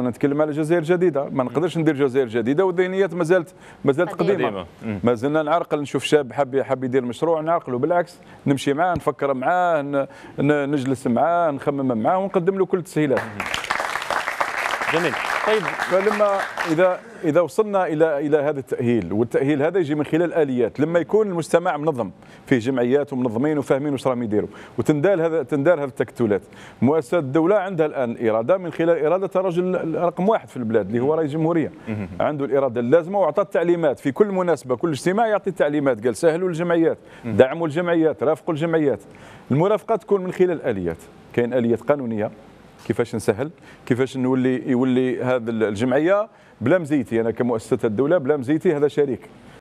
انه نتكلم على جزائر جديده ما نقدرش ندير جزائر جديده والذهنيات ما زالت قديمه زلنا نعرقل نشوف شاب حاب حاب يدير مشروع نعرقله بالعكس نمشي معاه نفكر معاه نجلس معاه نخمم معاه ونقدم له كل التسهيلات جميل طيب فلما اذا اذا وصلنا الى الى هذا التاهيل والتاهيل هذا يجي من خلال اليات لما يكون المجتمع منظم فيه جمعيات ومنظمين وفاهمين واش راهم يديروا وتندال هذا تندار هذه التكتلات مؤسسه الدوله عندها الان الاراده من خلال اراده رجل رقم واحد في البلاد اللي هو رئيس الجمهوريه عنده الاراده اللازمه واعطى التعليمات في كل مناسبه كل اجتماع يعطي التعليمات قال سهلوا الجمعيات دعموا الجمعيات رافقوا الجمعيات المرافقه تكون من خلال اليات كاين اليات قانونيه كيفاش نسهل كيفاش نولي يولي هذه الجمعيه بلا مزيتي انا كمؤسسه الدوله بلا مزيتي هذا شريك